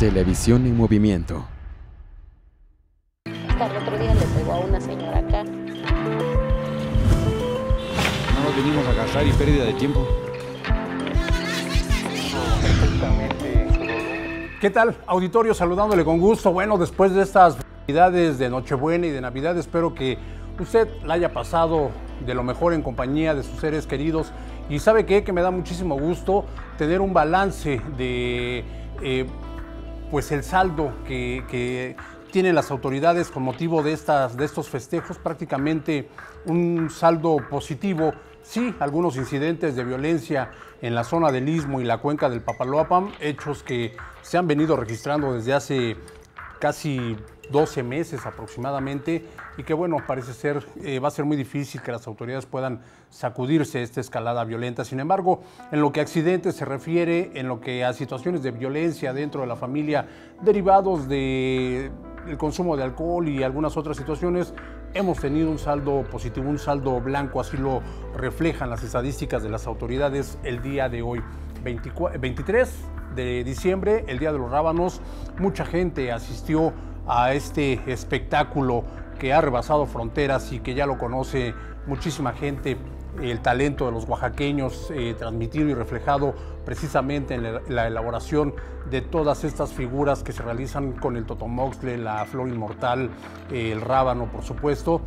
Televisión en movimiento. otro día le a una señora acá. No nos venimos a gastar y pérdida de tiempo. ¿Qué tal, auditorio? Saludándole con gusto. Bueno, después de estas festividades de Nochebuena y de Navidad, espero que usted la haya pasado de lo mejor en compañía de sus seres queridos. Y sabe qué? que me da muchísimo gusto tener un balance de eh, pues el saldo que, tienen las autoridades con motivo de, estas, de estos festejos, prácticamente un saldo positivo. Sí, algunos incidentes de violencia en la zona del Istmo y la cuenca del Papaloapam, hechos que se han venido registrando desde hace casi 12 meses aproximadamente y que bueno, parece ser, eh, va a ser muy difícil que las autoridades puedan sacudirse esta escalada violenta. Sin embargo, en lo que a accidentes se refiere, en lo que a situaciones de violencia dentro de la familia derivados de el consumo de alcohol y algunas otras situaciones, hemos tenido un saldo positivo, un saldo blanco, así lo reflejan las estadísticas de las autoridades el día de hoy. 23 de diciembre, el Día de los Rábanos, mucha gente asistió a este espectáculo que ha rebasado fronteras y que ya lo conoce muchísima gente, el talento de los oaxaqueños eh, transmitido y reflejado precisamente en la, elaboración de todas estas figuras que se realizan con el totomoxle, la flor inmortal, eh, el rábano, por supuesto.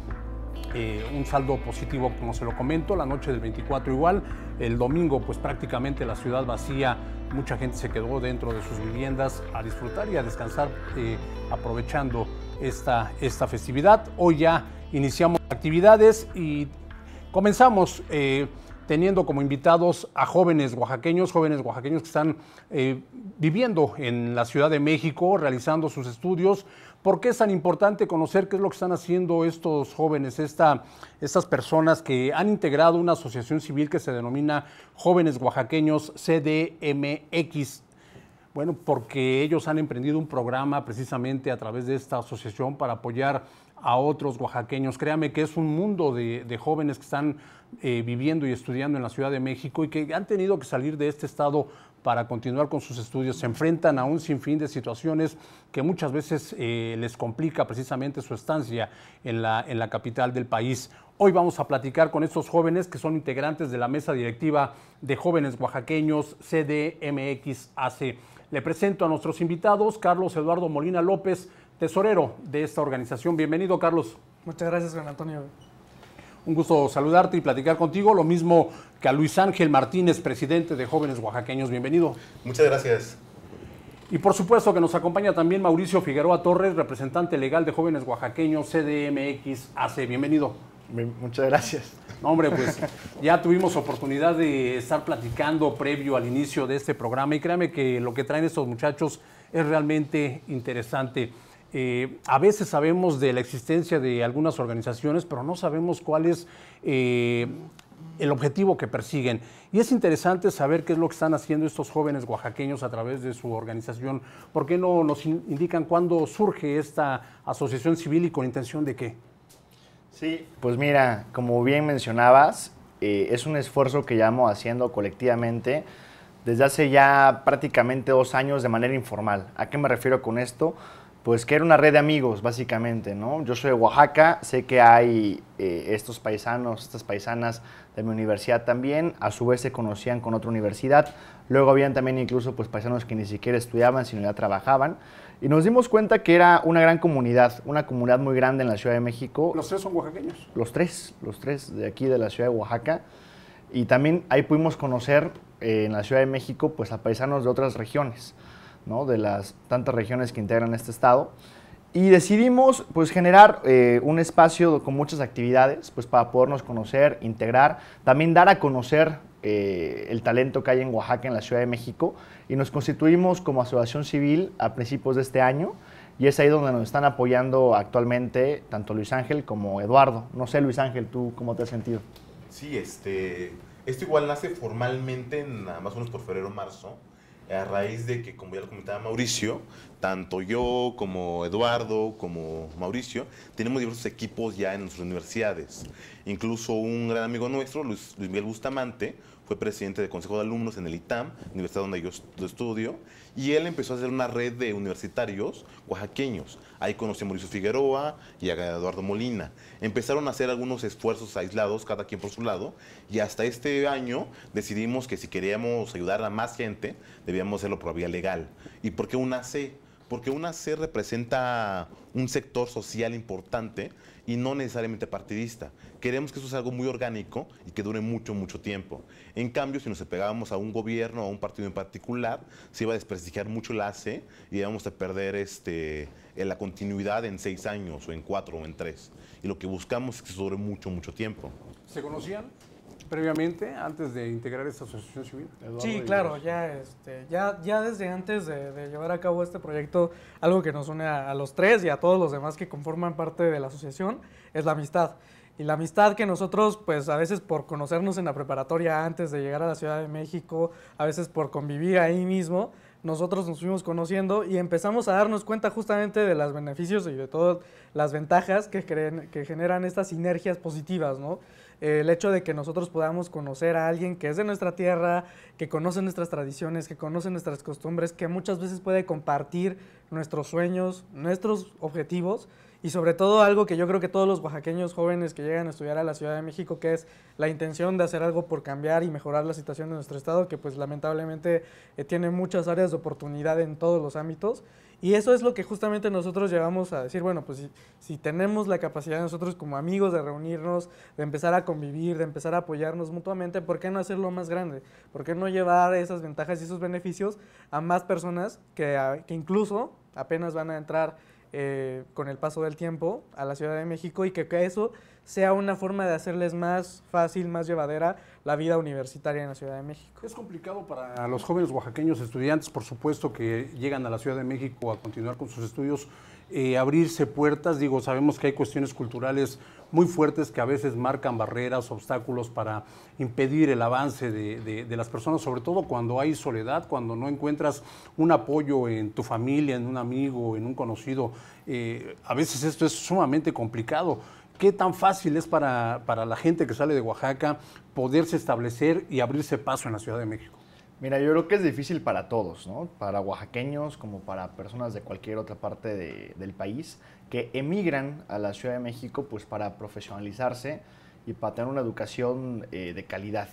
Eh, un saldo positivo, como se lo comento, la noche del 24 igual, el domingo pues prácticamente la ciudad vacía Mucha gente se quedó dentro de sus viviendas a disfrutar y a descansar eh, aprovechando esta, esta festividad. Hoy ya iniciamos actividades y comenzamos eh, teniendo como invitados a jóvenes oaxaqueños, jóvenes oaxaqueños que están eh, viviendo en la Ciudad de México, realizando sus estudios, ¿Por qué es tan importante conocer qué es lo que están haciendo estos jóvenes, estas personas que han integrado una asociación civil que se denomina Jóvenes Oaxaqueños CDMX? Bueno, porque ellos han emprendido un programa precisamente a través de esta asociación para apoyar a otros oaxaqueños. Créame que es un mundo de, jóvenes que están eh, viviendo y estudiando en la Ciudad de México y que han tenido que salir de este estado para continuar con sus estudios. Se enfrentan a un sinfín de situaciones que muchas veces eh, les complica precisamente su estancia en la, en la capital del país. Hoy vamos a platicar con estos jóvenes que son integrantes de la mesa directiva de jóvenes oaxaqueños CDMXAC. Le presento a nuestros invitados, Carlos Eduardo Molina López, tesorero de esta organización. Bienvenido, Carlos. Muchas gracias, Juan Antonio. Un gusto saludarte y platicar contigo, lo mismo que a Luis Ángel Martínez, presidente de Jóvenes Oaxaqueños. Bienvenido. Muchas gracias. Y por supuesto que nos acompaña también Mauricio Figueroa Torres, representante legal de Jóvenes Oaxaqueños, CDMX AC. Bienvenido. Muchas gracias. hombre, pues ya tuvimos oportunidad de estar platicando previo al inicio de este programa y créame que lo que traen estos muchachos es realmente interesante. Eh, a veces sabemos de la existencia de algunas organizaciones, pero no sabemos cuál es eh, el objetivo que persiguen. Y es interesante saber qué es lo que están haciendo estos jóvenes oaxaqueños a través de su organización. ¿Por qué no nos indican cuándo surge esta asociación civil y con intención de qué? Sí, pues mira, como bien mencionabas, eh, es un esfuerzo que llamo haciendo colectivamente desde hace ya prácticamente dos años de manera informal. ¿A qué me refiero con esto? pues que era una red de amigos, básicamente, ¿no? Yo soy de Oaxaca, sé que hay eh, estos paisanos, estas paisanas de mi universidad también, a su vez se conocían con otra universidad, luego habían también incluso pues paisanos que ni siquiera estudiaban, sino ya trabajaban, y nos dimos cuenta que era una gran comunidad, una comunidad muy grande en la Ciudad de México. ¿Los tres son oaxaqueños? Los tres, los tres de aquí de la Ciudad de Oaxaca, y también ahí pudimos conocer eh, en la Ciudad de México pues a paisanos de otras regiones, de las tantas regiones que integran este estado. Y decidimos pues, generar eh, un espacio con muchas actividades pues, para podernos conocer, integrar, también dar a conocer eh, el talento que hay en Oaxaca, en la Ciudad de México. Y nos constituimos como asociación civil a principios de este año y es ahí donde nos están apoyando actualmente tanto Luis Ángel como Eduardo. No sé, Luis Ángel, ¿tú cómo te has sentido? Sí, este, esto igual nace formalmente en, más o menos por febrero-marzo a raíz de que, como ya lo comentaba Mauricio, tanto yo como Eduardo, como Mauricio, tenemos diversos equipos ya en nuestras universidades. Incluso un gran amigo nuestro, Luis, Luis Miguel Bustamante, fue presidente del Consejo de Alumnos en el ITAM, universidad donde yo estudio, y él empezó a hacer una red de universitarios oaxaqueños. Ahí conocí a Mauricio Figueroa y a Eduardo Molina. Empezaron a hacer algunos esfuerzos aislados, cada quien por su lado, y hasta este año decidimos que si queríamos ayudar a más gente, debíamos hacerlo por vía legal. ¿Y por qué una C? porque una C representa un sector social importante y no necesariamente partidista. Queremos que eso sea algo muy orgánico y que dure mucho, mucho tiempo. En cambio, si nos pegábamos a un gobierno o a un partido en particular, se iba a desprestigiar mucho la AC y íbamos a perder este, la continuidad en seis años, o en cuatro, o en tres. Y lo que buscamos es que eso dure mucho, mucho tiempo. ¿Se conocían? previamente antes de integrar esta asociación civil? sí, claro, ya, este, ya, ya desde antes de, llevar a cabo este proyecto, algo que nos une a, los tres y a todos los demás que conforman parte de la asociación es la amistad. Y la amistad que nosotros, pues a veces por conocernos en la preparatoria antes de llegar a la Ciudad de México, a veces por convivir ahí mismo, nosotros nos fuimos conociendo y empezamos a darnos cuenta justamente de los beneficios y de todas las ventajas que, creen, que generan estas sinergias positivas, ¿no? el hecho de que nosotros podamos conocer a alguien que es de nuestra tierra, que conoce nuestras tradiciones, que conoce nuestras costumbres, que muchas veces puede compartir nuestros sueños, nuestros objetivos y sobre todo algo que yo creo que todos los oaxaqueños jóvenes que llegan a estudiar a la Ciudad de México, que es la intención de hacer algo por cambiar y mejorar la situación de nuestro estado, que pues lamentablemente eh, tiene muchas áreas de oportunidad en todos los ámbitos. Y eso es lo que justamente nosotros llevamos a decir, bueno, pues si, tenemos la capacidad nosotros como amigos de reunirnos, de empezar a convivir, de empezar a apoyarnos mutuamente, ¿por qué no hacerlo más grande? ¿Por qué no llevar esas ventajas y esos beneficios a más personas que, que incluso apenas van a entrar eh, con el paso del tiempo a la Ciudad de México y que, que, eso sea una forma de hacerles más fácil, más llevadera la vida universitaria en la Ciudad de México. Es complicado para los jóvenes oaxaqueños estudiantes, por supuesto, que llegan a la Ciudad de México a continuar con sus estudios eh, abrirse puertas. Digo, sabemos que hay cuestiones culturales muy fuertes que a veces marcan barreras, obstáculos para impedir el avance de, las personas, sobre todo cuando hay soledad, cuando no encuentras un apoyo en tu familia, en un amigo, en un conocido. Eh, a veces esto es sumamente complicado. ¿Qué tan fácil es para, para la gente que sale de Oaxaca poderse establecer y abrirse paso en la Ciudad de México? Mira, yo creo que es difícil para todos, Para oaxaqueños como para personas de cualquier otra parte del país que emigran a la Ciudad de México pues para profesionalizarse y para tener una educación eh, de calidad.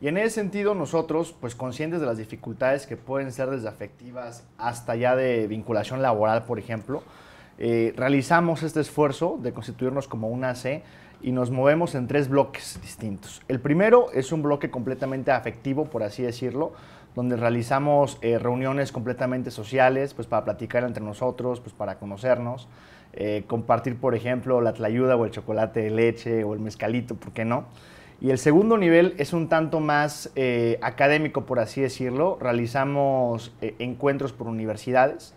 Y en ese sentido nosotros, pues conscientes de las dificultades que pueden ser desde afectivas hasta ya de vinculación laboral, por ejemplo, eh, realizamos este esfuerzo de constituirnos como una C y nos movemos en tres bloques distintos. El primero es un bloque completamente afectivo, por así decirlo, donde realizamos eh, reuniones completamente sociales, pues para platicar entre nosotros, pues para conocernos, eh, compartir, por ejemplo, la tlayuda o el chocolate de leche o el mezcalito, ¿por qué no? Y el segundo nivel es un tanto más eh, académico, por así decirlo. Realizamos encuentros por universidades.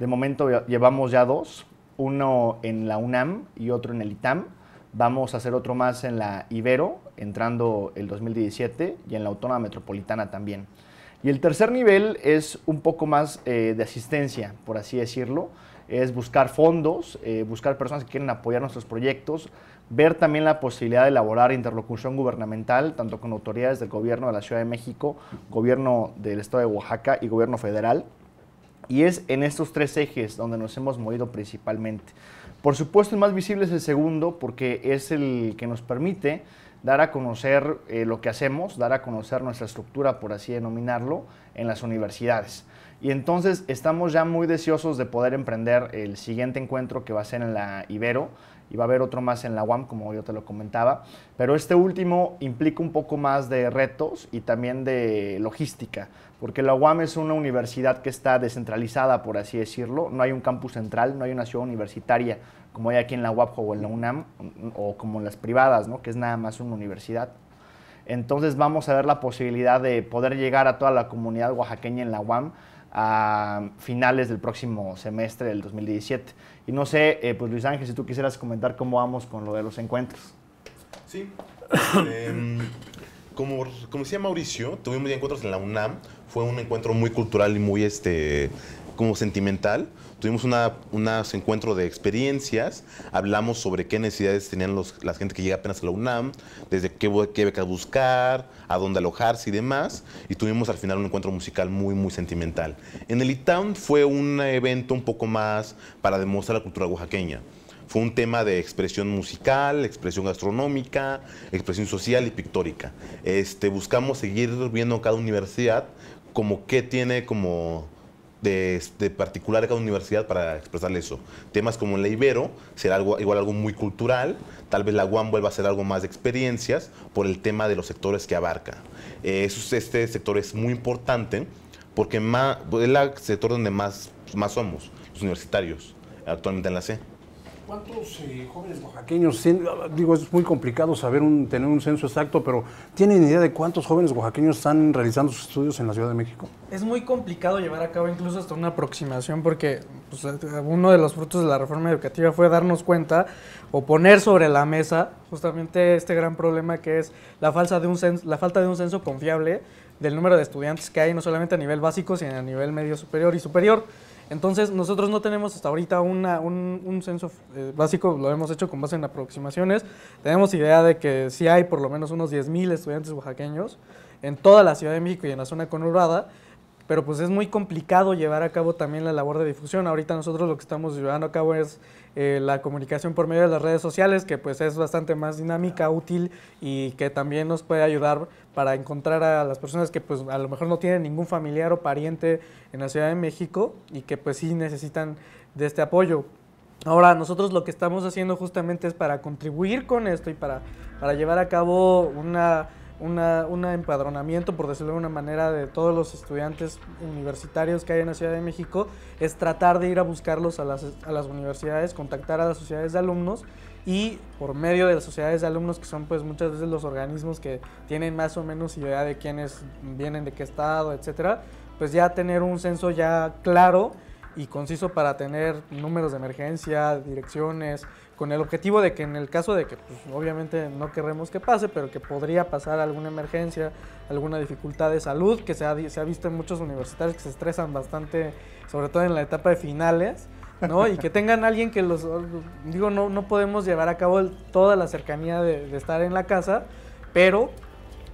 De momento llevamos ya dos, uno en la UNAM y otro en el ITAM Vamos a hacer otro más en la Ibero, entrando el 2017, y en la Autónoma Metropolitana también. Y el tercer nivel es un poco más eh, de asistencia, por así decirlo. Es buscar fondos, eh, buscar personas que quieren apoyar nuestros proyectos, ver también la posibilidad de elaborar interlocución gubernamental, tanto con autoridades del gobierno de la Ciudad de México, gobierno del Estado de Oaxaca y gobierno federal. Y es en estos tres ejes donde nos hemos movido principalmente. Por supuesto, el más visible es el segundo porque es el que nos permite dar a conocer eh, lo que hacemos, dar a conocer nuestra estructura, por así denominarlo, en las universidades. Y entonces estamos ya muy deseosos de poder emprender el siguiente encuentro que va a ser en la Ibero y va a haber otro más en la UAM, como yo te lo comentaba. Pero este último implica un poco más de retos y también de logística, porque la UAM es una universidad que está descentralizada, por así decirlo. No hay un campus central, no hay una ciudad universitaria como hay aquí en la UAP o en la UNAM, o como en las privadas, ¿no? que es nada más una universidad. Entonces vamos a ver la posibilidad de poder llegar a toda la comunidad oaxaqueña en la UAM a finales del próximo semestre del 2017. Y no sé, eh, pues Luis Ángel, si tú quisieras comentar cómo vamos con lo de los encuentros. Sí. Em, como, como decía Mauricio, tuvimos encuentros en la UNAM. Fue un encuentro muy cultural y muy este, como sentimental. Tuvimos un encuentro de experiencias, hablamos sobre qué necesidades tenían los, la gente que llega apenas a la UNAM, desde qué, qué becas buscar, a dónde alojarse y demás. Y tuvimos al final un encuentro musical muy, muy sentimental. En el ITAM fue un evento un poco más para demostrar la cultura oaxaqueña. Fue un tema de expresión musical, expresión gastronómica, expresión social y pictórica. Este, buscamos seguir viendo cada universidad como qué tiene como de, particular de cada universidad para expresarle eso. Temas como la Ibero será algo, igual algo muy cultural, tal vez la Guam vuelva a ser algo más de experiencias por el tema de los sectores que abarca. Eh, este sector es muy importante porque más, es el sector donde más, más somos, los universitarios, actualmente en la C. ¿Cuántos eh, jóvenes oaxaqueños, digo, es muy complicado saber tener un censo exacto, pero ¿tienen idea de cuántos jóvenes oaxaqueños están realizando sus estudios en la Ciudad de México? Es muy complicado llevar a cabo incluso hasta una aproximación porque pues, eh, uno de los frutos de la reforma educativa fue darnos cuenta o poner sobre la mesa justamente este gran problema que es la, falsa de un la falta de un censo confiable del número de estudiantes que hay, no solamente a nivel básico, sino a nivel medio superior y superior. Entonces, nosotros no tenemos hasta ahorita un, un, censo eh, básico, lo hemos hecho con base en aproximaciones. Tenemos idea de que sí hay por lo menos unos 10.000 estudiantes oaxaqueños en toda la Ciudad de México y en la zona conurbada, pero pues es muy complicado llevar a cabo también la labor de difusión. Ahorita nosotros lo que estamos llevando a cabo es eh, la comunicación por medio de las redes sociales, que pues es bastante más dinámica, útil y que también nos puede ayudar para encontrar a las personas que pues a lo mejor no tienen ningún familiar o pariente en la Ciudad de México y que pues sí necesitan de este apoyo. Ahora, nosotros lo que estamos haciendo justamente es para contribuir con esto y para, para llevar a cabo una una, un empadronamiento, por decirlo de una manera, de todos los estudiantes universitarios que hay en la Ciudad de México, es tratar de ir a buscarlos a las, universidades, contactar a las sociedades de alumnos y por medio de las sociedades de alumnos, que son pues muchas veces los organismos que tienen más o menos idea de quiénes vienen de qué estado, etcétera, pues ya tener un censo ya claro y conciso para tener números de emergencia, direcciones, con el objetivo de que en el caso de que pues, obviamente no queremos que pase, pero que podría pasar alguna emergencia, alguna dificultad de salud, que se ha, visto en muchos universitarios que se estresan bastante, sobre todo en la etapa de finales, ¿no? y que tengan alguien que los, digo, no, no podemos llevar a cabo toda la cercanía de estar en la casa, pero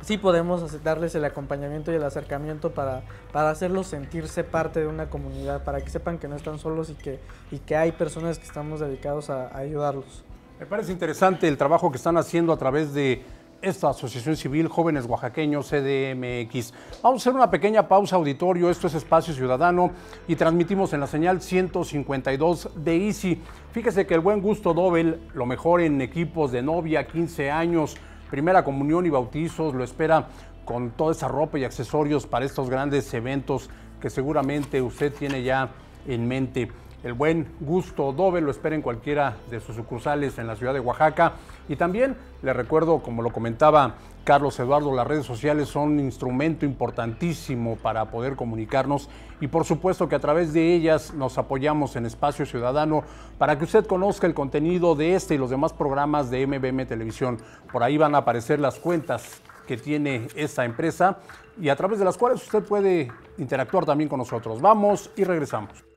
sí podemos darles el acompañamiento y el acercamiento para, para hacerlos sentirse parte de una comunidad, para que sepan que no están solos y que, y que hay personas que estamos dedicados a, ayudarlos. Me parece interesante el trabajo que están haciendo a través de esta Asociación Civil Jóvenes Oaxaqueños CDMX. Vamos a hacer una pequeña pausa auditorio, esto es Espacio Ciudadano y transmitimos en la señal 152 de Easy. Fíjese que el buen gusto doble, lo mejor en equipos de novia, 15 años, primera comunión y bautizos, lo espera con toda esa ropa y accesorios para estos grandes eventos que seguramente usted tiene ya en mente el buen Gusto Dove lo espera en cualquiera de sus sucursales en la ciudad de Oaxaca. Y también le recuerdo, como lo comentaba Carlos Eduardo, las redes sociales son un instrumento importantísimo para poder comunicarnos y por supuesto que a través de ellas nos apoyamos en Espacio Ciudadano para que usted conozca el contenido de este y los demás programas de MBM Televisión. Por ahí van a aparecer las cuentas que tiene esta empresa y a través de las cuales usted puede interactuar también con nosotros. Vamos y regresamos.